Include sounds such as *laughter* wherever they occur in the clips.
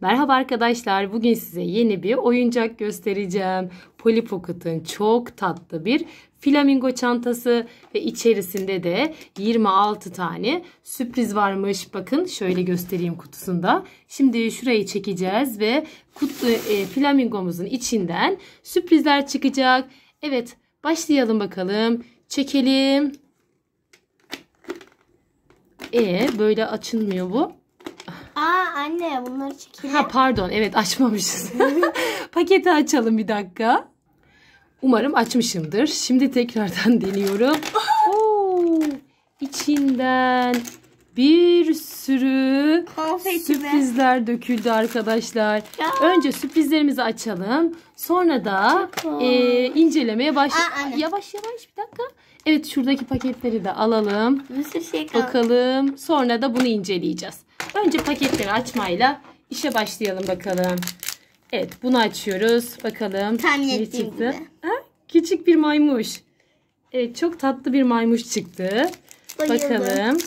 Merhaba arkadaşlar. Bugün size yeni bir oyuncak göstereceğim. Polly Pocket'ın çok tatlı bir flamingo çantası ve içerisinde de 26 tane sürpriz varmış. Bakın şöyle göstereyim kutusunda. Şimdi şurayı çekeceğiz ve kutu, e, flamingomuzun içinden sürprizler çıkacak. Evet başlayalım bakalım. Çekelim. E böyle açılmıyor bu. Aa anne bunları çekelim. Ha pardon evet açmamışız. *laughs* Paketi açalım bir dakika. Umarım açmışımdır. Şimdi tekrardan *laughs* deniyorum. Oo, içinden bir sürü Konfeti sürprizler mi? döküldü arkadaşlar. Ya. Önce sürprizlerimizi açalım. Sonra da e, incelemeye başlayalım. Yavaş yavaş bir dakika. Evet şuradaki paketleri de alalım. Nasıl şey kaldı? Bakalım. Sonra da bunu inceleyeceğiz. Önce paketleri açmayla işe başlayalım bakalım. Evet bunu açıyoruz. Bakalım Tahmin ne çıktı. Ha? Küçük bir maymuş. Evet çok tatlı bir maymuş çıktı. Bayıldım. Bakalım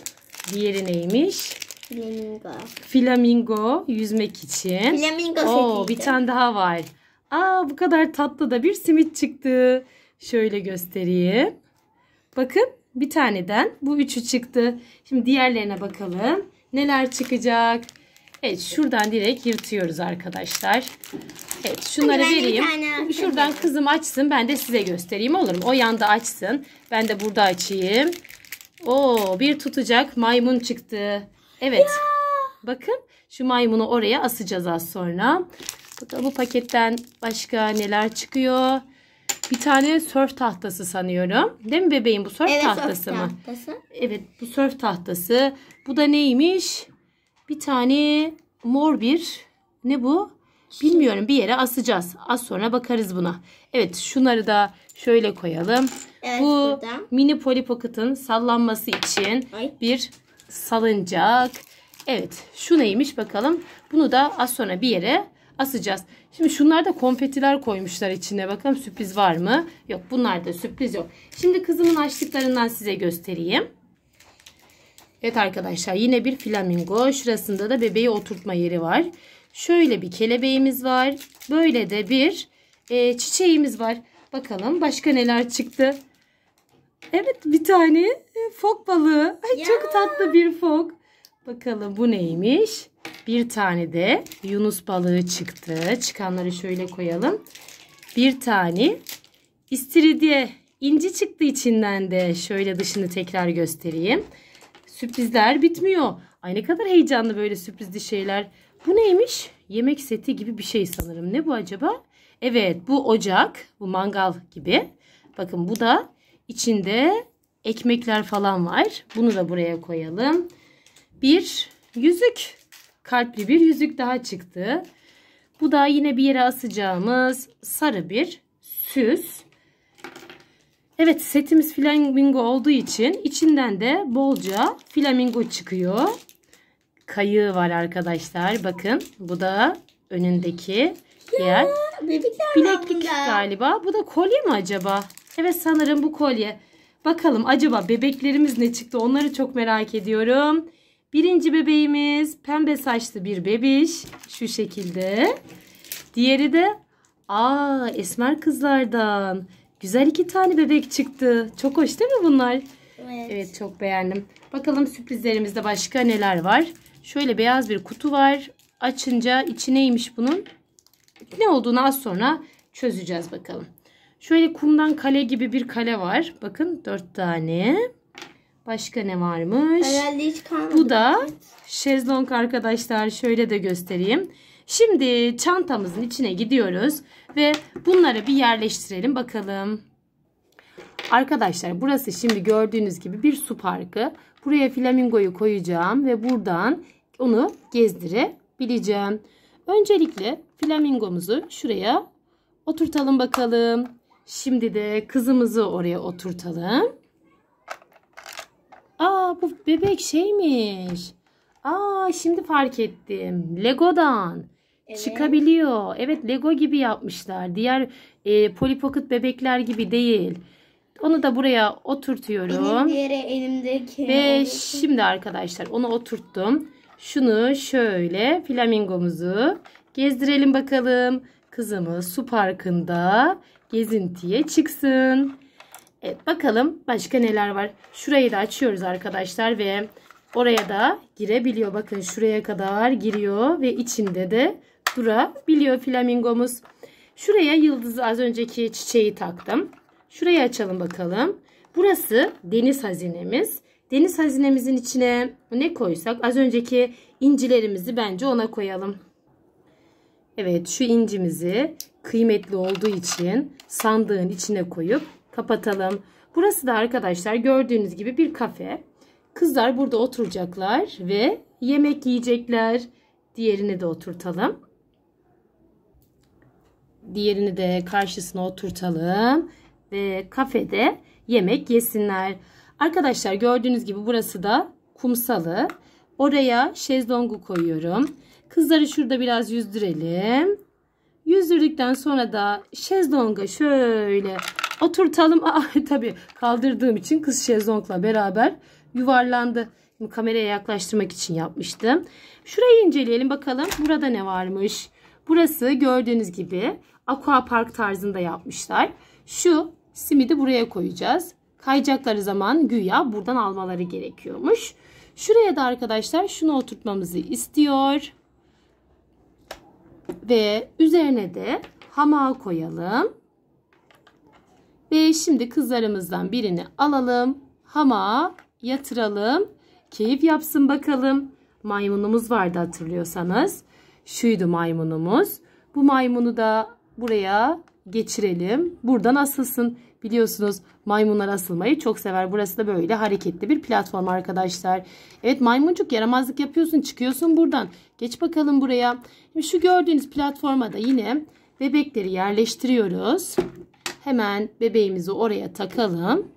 diğeri neymiş? Flamingo. Flamingo yüzmek için. Flamingo Oo, bir tane daha var. Aa bu kadar tatlı da bir simit çıktı. Şöyle göstereyim. Bakın bir taneden bu üçü çıktı. Şimdi diğerlerine bakalım neler çıkacak? Evet şuradan direkt yırtıyoruz arkadaşlar. Evet şunları vereyim. Şuradan kızım açsın ben de size göstereyim olur mu? O yanda açsın. Ben de burada açayım. Oo bir tutacak maymun çıktı. Evet. Ya. Bakın şu maymunu oraya asacağız az sonra. Bakalım bu paketten başka neler çıkıyor bir tane sörf tahtası sanıyorum. Değil mi bebeğim bu sörf evet, tahtası mı? Tahtası. Evet bu sörf tahtası. Bu da neymiş? Bir tane mor bir ne bu? Bilmiyorum bir yere asacağız. Az sonra bakarız buna. Evet şunları da şöyle koyalım. Evet, bu burada. mini polipokıtın sallanması için Ay. bir salıncak. Evet şu neymiş bakalım. Bunu da az sonra bir yere asacağız. Şimdi şunlarda konfetiler koymuşlar içine. Bakalım sürpriz var mı? Yok bunlarda sürpriz yok. Şimdi kızımın açtıklarından size göstereyim. Evet arkadaşlar yine bir flamingo. Şurasında da bebeği oturtma yeri var. Şöyle bir kelebeğimiz var. Böyle de bir e, çiçeğimiz var. Bakalım başka neler çıktı. Evet bir tane e, fok balığı. Ay, çok tatlı bir fok. Bakalım bu neymiş? Bir tane de yunus balığı çıktı. Çıkanları şöyle koyalım. Bir tane istiridye inci çıktı içinden de. Şöyle dışını tekrar göstereyim. Sürprizler bitmiyor. Ay ne kadar heyecanlı böyle sürprizli şeyler. Bu neymiş? Yemek seti gibi bir şey sanırım. Ne bu acaba? Evet bu ocak. Bu mangal gibi. Bakın bu da içinde ekmekler falan var. Bunu da buraya koyalım. Bir yüzük kalpli bir yüzük daha çıktı. Bu da yine bir yere asacağımız sarı bir süs. Evet setimiz flamingo olduğu için içinden de bolca flamingo çıkıyor. Kayığı var arkadaşlar. Bakın bu da önündeki diğer bileklik galiba. Bu da kolye mi acaba? Evet sanırım bu kolye. Bakalım acaba bebeklerimiz ne çıktı? Onları çok merak ediyorum. Birinci bebeğimiz pembe saçlı bir bebiş. Şu şekilde. Diğeri de aa esmer kızlardan. Güzel iki tane bebek çıktı. Çok hoş değil mi bunlar? Evet. Evet çok beğendim. Bakalım sürprizlerimizde başka neler var. Şöyle beyaz bir kutu var. Açınca içineymiş bunun? Ne olduğunu az sonra çözeceğiz bakalım. Şöyle kumdan kale gibi bir kale var. Bakın dört tane. Başka ne varmış? Herhalde hiç kalmadı. Bu da şezlong arkadaşlar. Şöyle de göstereyim. Şimdi çantamızın içine gidiyoruz. Ve bunları bir yerleştirelim bakalım. Arkadaşlar burası şimdi gördüğünüz gibi bir su parkı. Buraya flamingoyu koyacağım ve buradan onu gezdirebileceğim. Öncelikle flamingomuzu şuraya oturtalım bakalım. Şimdi de kızımızı oraya oturtalım. Aa bu bebek şeymiş. Aa şimdi fark ettim. Lego'dan evet. çıkabiliyor. Evet Lego gibi yapmışlar. Diğer e, Polly Pocket bebekler gibi değil. Onu da buraya oturtuyorum. Benim yere elimdeki. Ve oldu. şimdi arkadaşlar onu oturttum. Şunu şöyle flamingomuzu gezdirelim bakalım. Kızımız su parkında gezintiye çıksın. Evet bakalım başka neler var. Şurayı da açıyoruz arkadaşlar ve oraya da girebiliyor. Bakın şuraya kadar giriyor ve içinde de durabiliyor flamingomuz. Şuraya yıldızı az önceki çiçeği taktım. Şurayı açalım bakalım. Burası deniz hazinemiz. Deniz hazinemizin içine ne koysak az önceki incilerimizi bence ona koyalım. Evet şu incimizi kıymetli olduğu için sandığın içine koyup kapatalım. Burası da arkadaşlar gördüğünüz gibi bir kafe. Kızlar burada oturacaklar ve yemek yiyecekler. Diğerini de oturtalım. Diğerini de karşısına oturtalım. Ve kafede yemek yesinler. Arkadaşlar gördüğünüz gibi burası da kumsalı. Oraya şezlongu koyuyorum. Kızları şurada biraz yüzdürelim. Yüzdürdükten sonra da şezlonga şöyle Oturtalım. *laughs* Aa, tabii kaldırdığım için kız şezlongla beraber yuvarlandı. Şimdi kameraya yaklaştırmak için yapmıştım. Şurayı inceleyelim bakalım. Burada ne varmış? Burası gördüğünüz gibi aqua park tarzında yapmışlar. Şu simidi buraya koyacağız. Kayacakları zaman güya buradan almaları gerekiyormuş. Şuraya da arkadaşlar şunu oturtmamızı istiyor. Ve üzerine de hamağı koyalım. Ve şimdi kızlarımızdan birini alalım. Hama yatıralım. Keyif yapsın bakalım. Maymunumuz vardı hatırlıyorsanız. Şuydu maymunumuz. Bu maymunu da buraya geçirelim. Buradan asılsın. Biliyorsunuz maymunlar asılmayı çok sever. Burası da böyle hareketli bir platform arkadaşlar. Evet maymuncuk yaramazlık yapıyorsun. Çıkıyorsun buradan. Geç bakalım buraya. şu gördüğünüz platforma da yine bebekleri yerleştiriyoruz. Hemen bebeğimizi oraya takalım.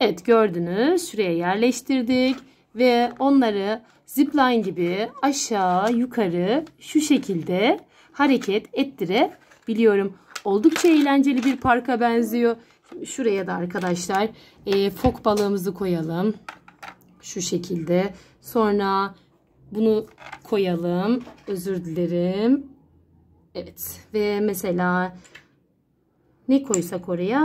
Evet gördünüz. Şuraya yerleştirdik. Ve onları zipline gibi aşağı yukarı şu şekilde hareket ettirebiliyorum. Oldukça eğlenceli bir parka benziyor. Şuraya da arkadaşlar e, fok balığımızı koyalım. Şu şekilde. Sonra bunu koyalım. Özür dilerim. Evet ve mesela ne koysak oraya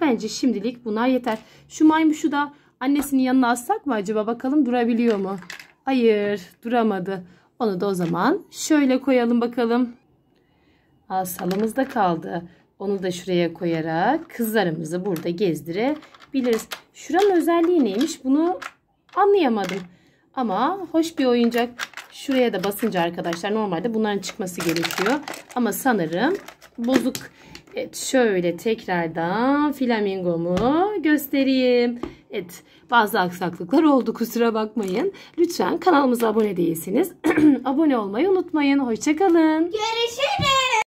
bence şimdilik bunlar yeter. Şu maymuşu da annesinin yanına assak mı acaba bakalım durabiliyor mu? Hayır duramadı. Onu da o zaman şöyle koyalım bakalım. Aa, salımız da kaldı. Onu da şuraya koyarak kızlarımızı burada gezdirebiliriz. Şuranın özelliği neymiş bunu anlayamadım. Ama hoş bir oyuncak. Şuraya da basınca arkadaşlar normalde bunların çıkması gerekiyor. Ama sanırım bozuk. Evet şöyle tekrardan flamingomu göstereyim. Evet bazı aksaklıklar oldu kusura bakmayın. Lütfen kanalımıza abone değilsiniz. *clears throat* abone olmayı unutmayın. Hoşçakalın. Görüşürüz.